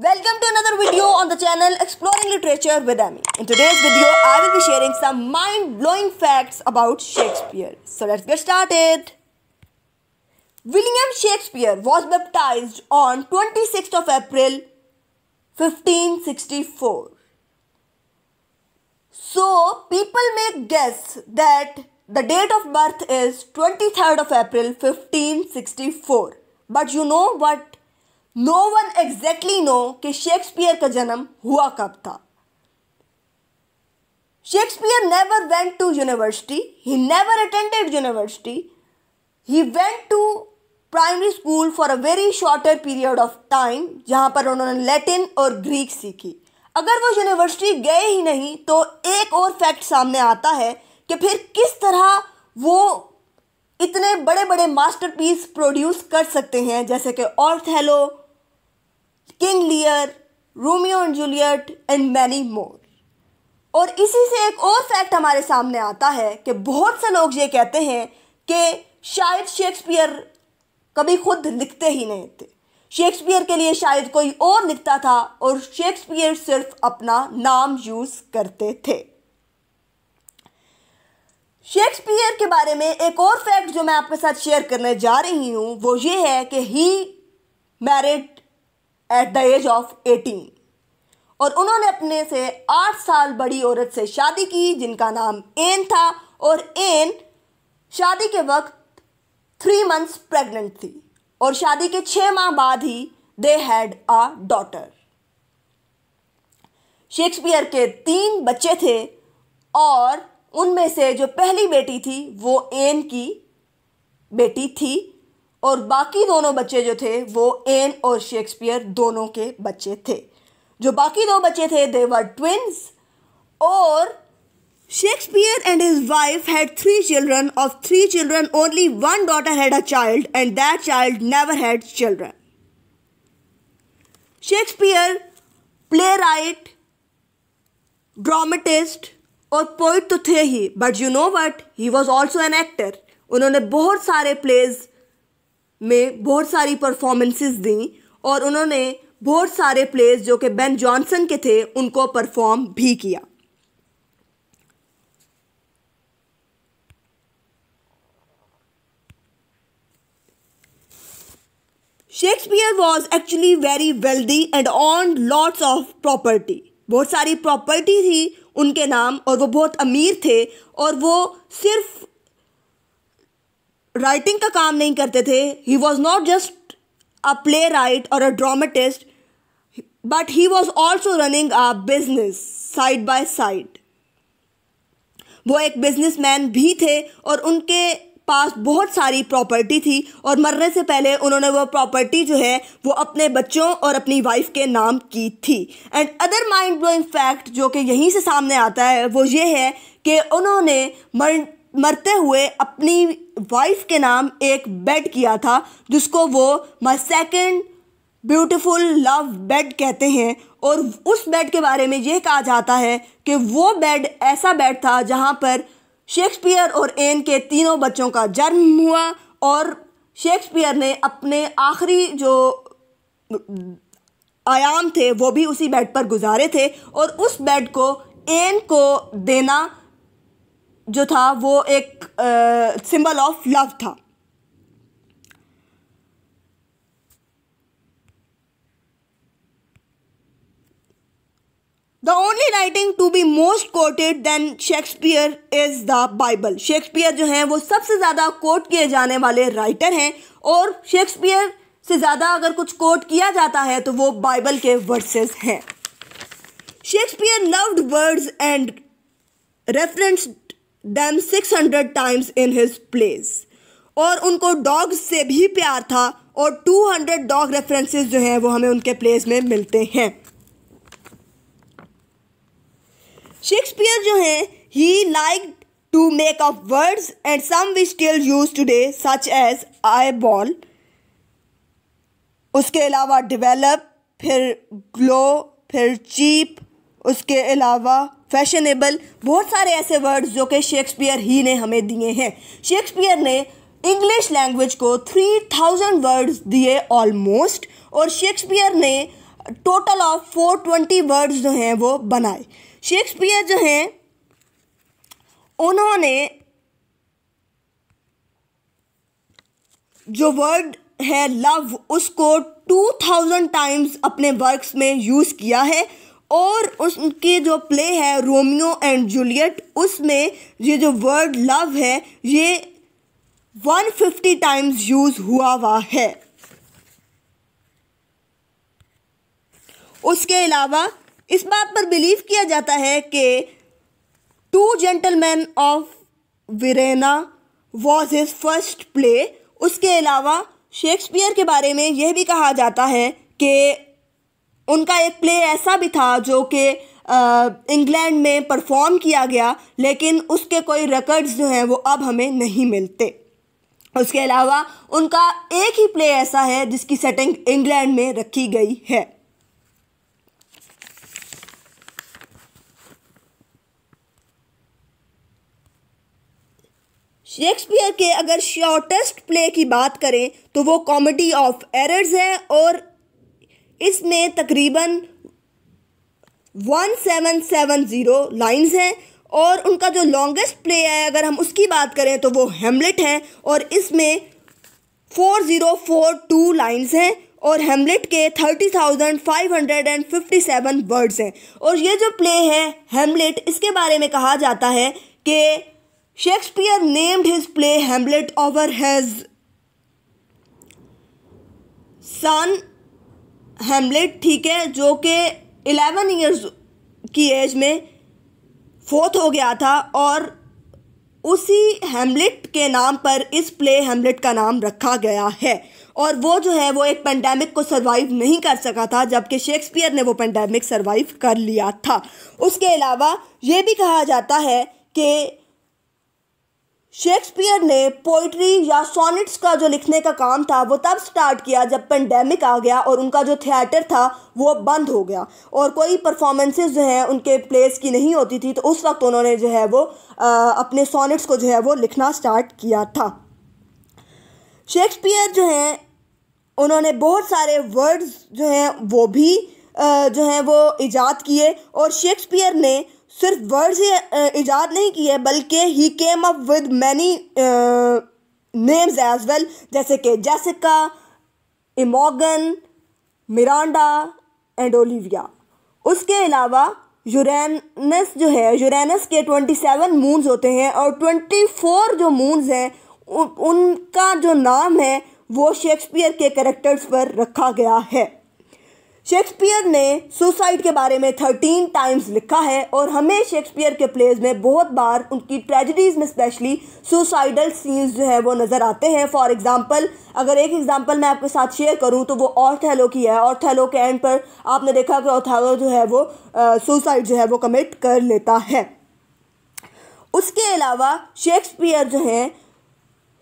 Welcome to another video on the channel Exploring Literature with Amy. In today's video, I will be sharing some mind-blowing facts about Shakespeare. So let's get started. William Shakespeare was baptized on 26th of April 1564. So people may guess that the date of birth is 23rd of April 1564. But you know what no one exactly know कि Shakespeare का जन्म हुआ कब था Shakespeare never went to university he never attended university he went to primary school for a very shorter period of time जहाँ पर उन्होंने Latin और ग्रीक सीखी अगर वो यूनिवर्सिटी गए ही नहीं तो एक और फैक्ट सामने आता है कि फिर किस तरह वो इतने बड़े बड़े मास्टरपीस प्रोड्यूस कर सकते हैं जैसे कि Othello Shakespeare Romeo and Juliet and many more और इसी से एक और फैक्ट हमारे सामने आता है कि बहुत से लोग ये कहते हैं कि शायद शेक्सपियर कभी खुद लिखते ही नहीं थे शेक्सपियर के लिए शायद कोई और लिखता था और शेक्सपियर सिर्फ अपना नाम यूज़ करते थे शेक्सपियर के बारे में एक और फैक्ट जो मैं आपके साथ शेयर करने जा रही हूँ वो ये है कि he married at the age of eighteen और उन्होंने अपने से आठ साल बड़ी औरत से शादी की जिनका नाम एन था और एन शादी के वक्त थ्री मंथ्स प्रेग्नेंट थी और शादी के छः माह बाद ही they had a daughter Shakespeare के तीन बच्चे थे और उनमें से जो पहली बेटी थी वो एन की बेटी थी और बाकी दोनों बच्चे जो थे वो एन और शेक्सपियर दोनों के बच्चे थे जो बाकी दो बच्चे थे दे वर और Shakespeare and his wife had three children of three children only one daughter had a child and that child never had children Shakespeare playwright dramatist और पोइट तो थे ही but you know what he was also an actor उन्होंने बहुत सारे pledge મે બહોત સારી પરફોર્મન્સિસ દી અને ઉનહોને બહોત سارے પ્લેસ જો કે બેન જોન્સન કે تھے ઉનકો પરફોર્મ ભી કિયા Shakespeare was actually very wealthy and owned lots of property બહોત સારી પ્રોપર્ટી થી ઉનકે નામ ઓર વો બહોત અમીર થે ઓર વો સિર્ફ राइटिंग का काम नहीं करते थे he was not just a playwright और a dramatist but he was also running a business side by side वो एक बिजनेसमैन भी थे और उनके पास बहुत सारी प्रॉपर्टी थी और मरने से पहले उन्होंने वो प्रॉपर्टी जो है वो अपने बच्चों और अपनी वाइफ के नाम की थी and other mind blowing fact जो कि यहीं से सामने आता है वो ये है कि उन्होंने मर मरते हुए अपनी वाइफ के नाम एक बेड किया था जिसको वो my second beautiful love bed कहते हैं और उस बेड के बारे में यह कहा जाता है कि वो बेड ऐसा बेड था जहाँ पर शेक्सपियर और एन के तीनों बच्चों का जन्म हुआ और शेक्सपियर ने अपने आखिरी जो आयाम थे वो भी उसी बेड पर गुजारे थे और उस बेड को एन को देना जो था वो एक सिंबल ऑफ लव था the only writing to be most quoted then Shakespeare is the Bible Shakespeare जो हैं वो सबसे ज़्यादा कोट किए जाने वाले राइटर हैं और शेक्सपियर से ज़्यादा अगर कुछ कोट किया जाता है तो वो बाइबल के वर्सेस हैं Shakespeare loved words and reference them hundred times in his plays और उनको डॉग से भी प्यार था और टू हंड्रेड डॉग रेफरेंसेस जो हैं वो हमें उनके प्लेस में मिलते हैं शेक्सपियर जो हैं he like make up words and some we still use today such as eyeball उसके अलावा डिवेलप फिर ग्लो फिर चीप उसके अलावा फैशनेबल बहुत सारे ऐसे वर्ड्स जो कि शेक्सपियर ही ने हमें दिए हैं शेक्सपियर ने इंग्लिश लैंग्वेज को 3000 वर्ड्स दिए ऑलमोस्ट और शेक्सपियर ने टोटल ऑफ 420 वर्ड्स जो हैं वो बनाए शेक्सपियर जो हैं उन्होंने जो वर्ड है लव उसको 2000 टाइम्स अपने वर्क्स में यूज़ किया है और उनके जो प्ले है रोमियो एंड जूलियट उसमें ये जो वर्ड लव है ये 150 टाइम्स यूज़ हुआ हुआ है उसके अलावा इस बात पर बिलीव किया जाता है कि two gentleman of Verona was his first play उसके अलावा शेक्सपियर के बारे में यह भी कहा जाता है कि उनका एक प्ले ऐसा भी था जो कि इंग्लैंड में परफॉर्म किया गया लेकिन उसके कोई रिकॉर्ड्स जो हैं वो अब हमें नहीं मिलते उसके अलावा उनका एक ही प्ले ऐसा है जिसकी सेटिंग इंग्लैंड में रखी गई है शेक्सपियर के अगर शॉर्टेस्ट प्ले की बात करें तो वो कॉमेडी ऑफ एरर्स है और इसमें तकरीबन one seven seven zero lines हैं और उनका जो लॉन्गेस्ट प्ले है अगर हम उसकी बात करें तो वो हेमलेट है और इसमें four four zero two lines हैं और हेमलेट के thirty thousand five hundred and fifty seven words हैं और ये जो प्ले है हेमलेट इसके बारे में कहा जाता है कि Shakespeare named his play Hamlet over has son Hamlet ठीक है जो कि एलेवन ईयर्स की एज में फोर्थ हो गया था और उसी हेमलेट के नाम पर इस प्ले हेमलेट का नाम रखा गया है और वो जो है वो एक पेंडेमिक को सरवाइव नहीं कर सका था जबकि शेक्सपियर ने वो पेंडेमिक सरवाइव कर लिया था उसके अलावा ये भी कहा जाता है कि शेक्सपियर ने पोइट्री या सोनेट्स का जो लिखने का काम था वो तब स्टार्ट किया जब पेंडेमिक आ गया और उनका जो थिएटर था वो बंद हो गया और कोई परफॉर्मेंसेस जो हैं उनके प्लेस की नहीं होती थी तो उस वक्त उन्होंने जो है वो आ, अपने सोनेट्स को जो है वो लिखना स्टार्ट किया था शेक्सपियर जो हैं उन्होंने बहुत सारे वर्ड्स जो हैं वो भी आ, जो हैं वो ईजाद किए और शेक्सपियर ने सिर्फ वर्ड्स ही ईजाद नहीं किए बल्कि he came up with many names as well जैसे कि Jessica Imogen Miranda and Olivia उसके अलावा यूरेनस जो है यूरेनस के ट्वेंटी सेवन मून्स होते हैं और ट्वेंटी फोर जो मून्स हैं उनका जो नाम है वो शेक्सपियर के करेक्टर्स पर रखा गया है शेक्सपियर ने सुसाइड के बारे में थर्टीन टाइम्स लिखा है और हमें शेक्सपियर के प्लेज में बहुत बार उनकी ट्रेजिडीज़ में स्पेशली सुसाइडल सीन्स जो है वो नज़र आते हैं फॉर एग्ज़ाम्पल अगर एक एग्ज़ाम्पल मैं आपके साथ शेयर करूं तो वो ऑर्थेलो की है ऑर्थेलो के एंड पर आपने देखा कि ऑर्थेलो जो है वो सुसाइड जो है वो कमिट कर लेता है उसके अलावा शेक्सपियर जो हैं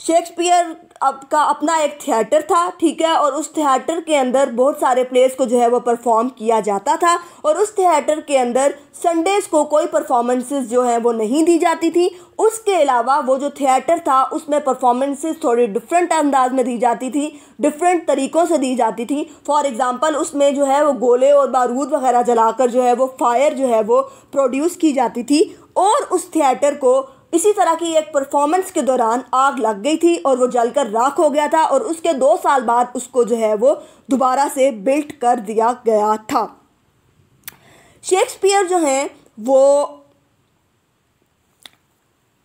शेक्सपियर का अपना एक थिएटर था ठीक है और उस थिएटर के अंदर बहुत सारे प्लेस को जो है वो परफॉर्म किया जाता था और उस थिएटर के अंदर संडेज़ को कोई परफॉर्मेंसेस जो हैं वो नहीं दी जाती थी उसके अलावा वो जो थिएटर था उसमें परफॉर्मेंसेस थोड़ी डिफरेंट अंदाज में दी जाती थी डिफरेंट तरीक़ों से दी जाती थी फॉर एग्ज़ाम्पल उसमें जो है वो गोले और बारूद वगैरह जलाकर जो है वो फायर जो है वो प्रोड्यूस की जाती थी और उस थिएटर को इसी तरह की एक परफॉर्मेंस के दौरान आग लग गई थी और वो जलकर राख हो गया था और उसके दो साल बाद उसको जो है वो दोबारा से बिल्ट कर दिया गया था शेक्सपियर जो हैं वो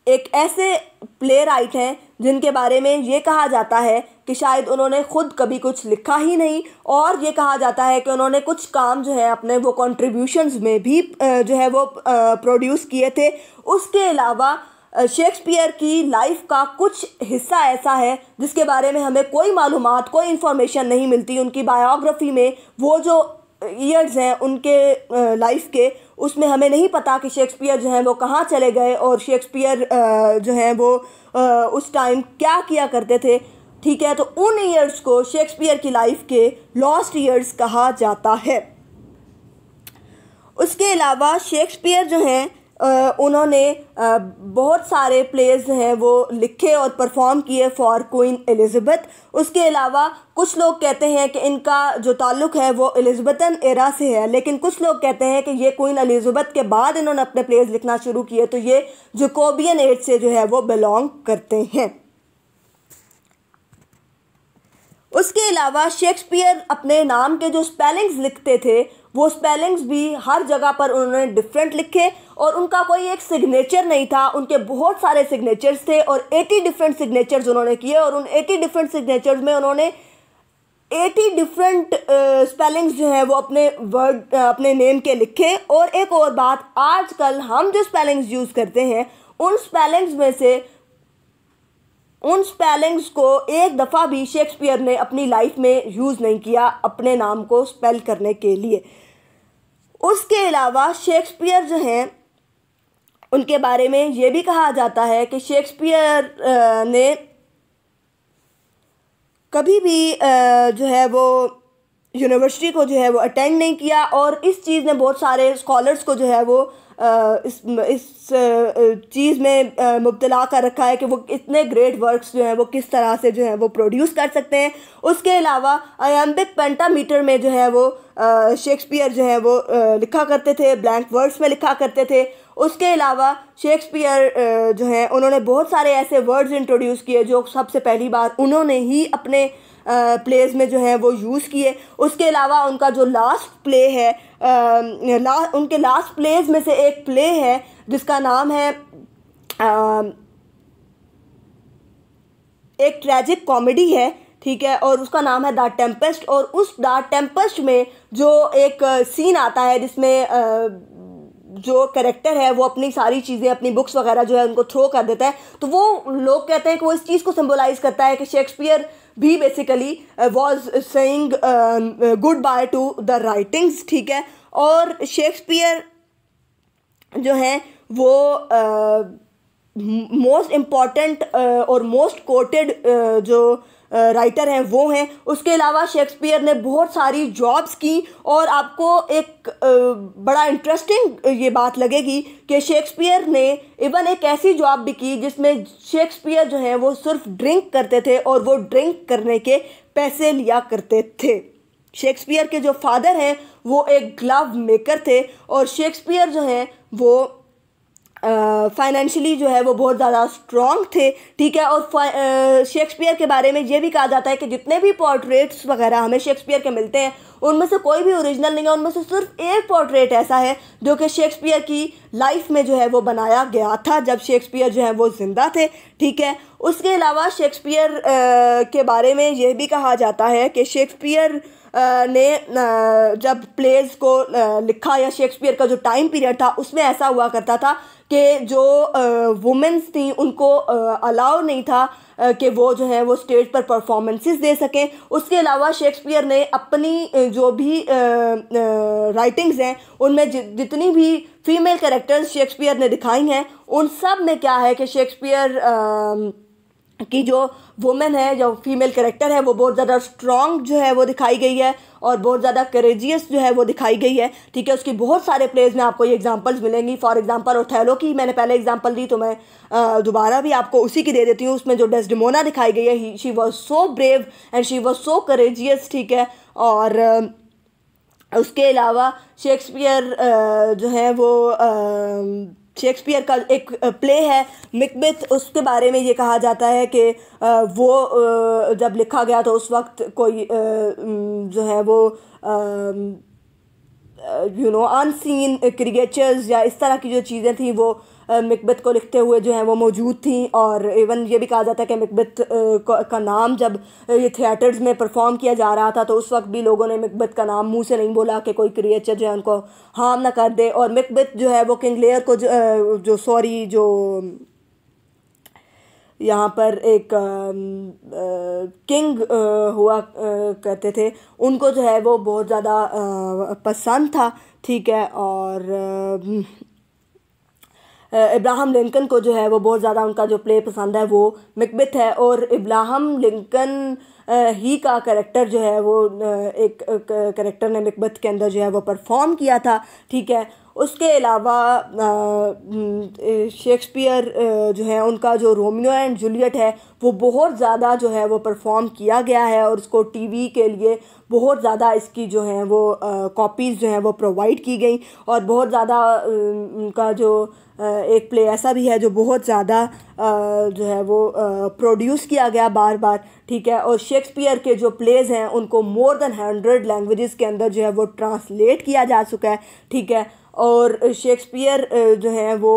एक ऐसे प्ले राइट हैं जिनके बारे में ये कहा जाता है कि शायद उन्होंने खुद कभी कुछ लिखा ही नहीं और ये कहा जाता है कि उन्होंने कुछ काम जो है अपने वो कॉन्ट्रीब्यूशन में भी जो है वो प्रोड्यूस किए थे उसके अलावा शेक्सपियर की लाइफ का कुछ हिस्सा ऐसा है जिसके बारे में हमें कोई मालूम कोई इन्फॉर्मेशन नहीं मिलती उनकी बायोग्राफी में वो जो ईयर्स हैं उनके लाइफ के उसमें हमें नहीं पता कि शेक्सपियर जो हैं वो कहाँ चले गए और शेक्सपियर जो हैं वो उस टाइम क्या किया करते थे ठीक है तो उन ईयर्स को शेक्सपियर की लाइफ के लॉस्ट ईयर्स कहा जाता है उसके अलावा शेक्सपियर जो हैं उन्होंने बहुत सारे प्लेज हैं वो लिखे और परफॉर्म किए फॉर क्वीन एलिजबेथ उसके अलावा कुछ लोग कहते हैं कि इनका जो ताल्लुक़ है वो एलिजबन एरा से है लेकिन कुछ लोग कहते हैं कि ये क्वीन एलिजबेथ के बाद इन्होंने अपने प्लेज लिखना शुरू किए तो ये जोकोबियन एज से जो है वो बिलोंग करते हैं उसके अलावा शेक्सपियर अपने नाम के जो स्पेलिंग्स लिखते थे वो स्पेलिंग्स भी हर जगह पर उन्होंने डिफरेंट लिखे और उनका कोई एक सिग्नेचर नहीं था उनके बहुत सारे सिग्नेचर्स थे और 80 डिफरेंट सिग्नेचर्स उन्होंने किए और उन 80 डिफरेंट सिग्नेचर्स में उन्होंने 80 डिफरेंट स्पेलिंग्स जो हैं वो अपने वर्ड अपने नेम के लिखे और एक और बात आजकल हम जो स्पेलिंग्स यूज़ करते हैं उन स्पेलिंग्स में से उन स्पेलिंग्स को एक दफ़ा भी शेक्सपियर ने अपनी लाइफ में यूज़ नहीं किया अपने नाम को स्पेल करने के लिए उसके अलावा शेक्सपियर जो हैं उनके बारे में ये भी कहा जाता है कि शेक्सपियर ने कभी भी जो है वो यूनिवर्सिटी को जो है वो अटेंड नहीं किया और इस चीज़ ने बहुत सारे स्कॉलर्स को जो है वो इस इस चीज़ में मुबतला कर रखा है कि वो इतने ग्रेट वर्क्स जो हैं वो किस तरह से जो है वो प्रोड्यूस कर सकते हैं उसके अलावा अयम्बिक पेंटामीटर में जो है वो शेक्सपियर जो है वो लिखा करते थे ब्लैंक वर्ड्स में लिखा करते थे उसके अलावा शेक्सपियर जो हैं उन्होंने बहुत सारे ऐसे वर्ड्स इंट्रोड्यूस किए जो सबसे पहली बार उन्होंने ही अपने प्लेज में जो है वो यूज़ किए उसके अलावा उनका जो लास्ट प्ले है ला उनके लास्ट प्लेज में से एक प्ले है जिसका नाम है आ, एक ट्रैजिक कॉमेडी है ठीक है और उसका नाम है द टेम्पेस्ट और उस द टेम्पेस्ट में जो एक सीन आता है जिसमें जो करेक्टर है वो अपनी सारी चीज़ें अपनी बुक्स वगैरह जो है उनको थ्रो कर देता है तो वो लोग कहते हैं कि वो इस चीज़ को सिम्बोलाइज़ करता है कि शेक्सपियर भी basically was sang goodbye to the writings ठीक है और शेक्सपियर जो हैं वो मोस्ट uh, इम्पॉर्टेंट uh, और मोस्ट कोटेड uh, जो राइटर हैं वो हैं उसके अलावा शेक्सपियर ने बहुत सारी जॉब्स की और आपको एक बड़ा इंटरेस्टिंग ये बात लगेगी कि शेक्सपियर ने इवन एक ऐसी जॉब भी की जिसमें शेक्सपियर जो हैं वो सिर्फ ड्रिंक करते थे और वो ड्रिंक करने के पैसे लिया करते थे शेक्सपियर के जो फादर हैं वो एक ग्लव मेकर थे और शेक्सपियर जो हैं वो फाइनेंशियली uh, जो है वो बहुत ज़्यादा स्ट्रॉन्ग थे ठीक है और शेक्सपियर के बारे में ये भी कहा जाता है कि जितने भी पोर्ट्रेट्स वगैरह हमें शेक्सपियर के मिलते हैं उनमें से कोई भी ओरिजिनल नहीं है उनमें से सिर्फ एक पोर्ट्रेट ऐसा है जो कि शेक्सपियर की लाइफ में जो है वो बनाया गया था जब शेक्सपियर जो है वो ज़िंदा थे ठीक है उसके अलावा शेक्सपियर के बारे में यह भी कहा जाता है कि शेक्सपियर ने जब प्लेज को लिखा या शेक्सपियर का जो टाइम पीरियड था उसमें ऐसा हुआ करता था कि जो वुमेंस थी उनको अलाउ नहीं था कि वो जो है वो स्टेज पर परफॉर्मेंसेस दे सकें उसके अलावा शेक्सपियर ने अपनी जो भी राइटिंग्स हैं उनमें जितनी भी फीमेल कैरेक्टर्स शेक्सपियर ने दिखाई हैं उन सब में क्या है कि शेक्सपियर कि जो वुमेन है जो फीमेल करेक्टर है वो बहुत ज़्यादा स्ट्रॉन्ग जो है वो दिखाई गई है और बहुत ज़्यादा करेजियस जो है वो दिखाई गई है ठीक है उसकी बहुत सारे प्लेज में आपको ये एग्जांपल्स मिलेंगी फॉर एग्जांपल और थैलो की मैंने पहले एग्जांपल दी तो मैं दोबारा भी आपको उसी की दे देती हूँ उसमें जो डेस्डमोना दिखाई गई है she was so brave and she was so courageous ठीक है और उसके अलावा शेक्सपियर जो है वो शेक्सपियर का एक प्ले है मिकबिथ उसके बारे में ये कहा जाता है कि वो जब लिखा गया तो उस वक्त कोई जो है वो यू नो अनसीन क्रिएचर्स या इस तरह की जो चीज़ें थी वो मकबत को लिखते हुए जो है वो मौजूद थी और इवन ये भी कहा जाता है कि मकबत का नाम जब ये थिएटर्स में परफॉर्म किया जा रहा था तो उस वक्त भी लोगों ने मकबत का नाम मुँह से नहीं बोला कि कोई क्रिएचर जो है उनको हार्म ना कर दे और मकबत जो है वो किंग लेयर को जो, सॉरी जो यहाँ पर एक आ, आ, किंग आ, हुआ आ, करते थे उनको जो है वो बहुत ज़्यादा पसंद था ठीक है और आ, इब्राहम लिंकन को जो है वो बहुत ज़्यादा उनका जो प्ले पसंद है वो मकबित है और इब्राहम लिंकन ही का करेक्टर जो है वो एक करेक्टर ने मकबत के अंदर जो है वो परफॉर्म किया था ठीक है उसके अलावा शेक्सपियर जो है उनका जो रोमियो एंड जूलियट है वो बहुत ज़्यादा जो है वो परफॉर्म किया गया है और उसको टीवी के लिए बहुत ज़्यादा इसकी जो है वो कॉपीज़ जो हैं वो प्रोवाइड की गई और बहुत ज़्यादा उनका जो एक प्ले ऐसा भी है जो बहुत ज़्यादा जो है वो प्रोड्यूस किया गया बार बार ठीक है और शेक्सपियर के जो प्लेज़ हैं उनको मोर देन हंड्रेड लैंग्वेजेस के अंदर जो है वो ट्रांसलेट किया जा चुका है ठीक है और शेक्सपियर जो हैं वो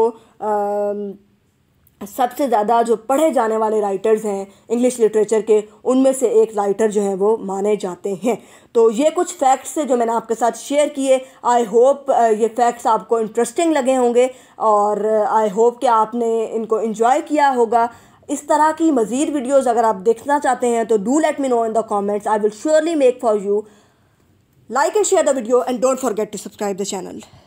सबसे ज़्यादा जो पढ़े जाने वाले राइटर्स हैं इंग्लिश लिटरेचर के उनमें से एक राइटर जो हैं वो माने जाते हैं तो ये कुछ फैक्ट्स जो मैंने आपके साथ शेयर किए आई होप ये फैक्ट्स आपको इंटरेस्टिंग लगे होंगे और आई होप कि आपने इनको इन्जॉय किया होगा इस तरह की मज़ीद वीडियोज़ अगर आप देखना चाहते हैं तो do let me know in the comments I will surely make for you like and share the video and don't forget to subscribe the channel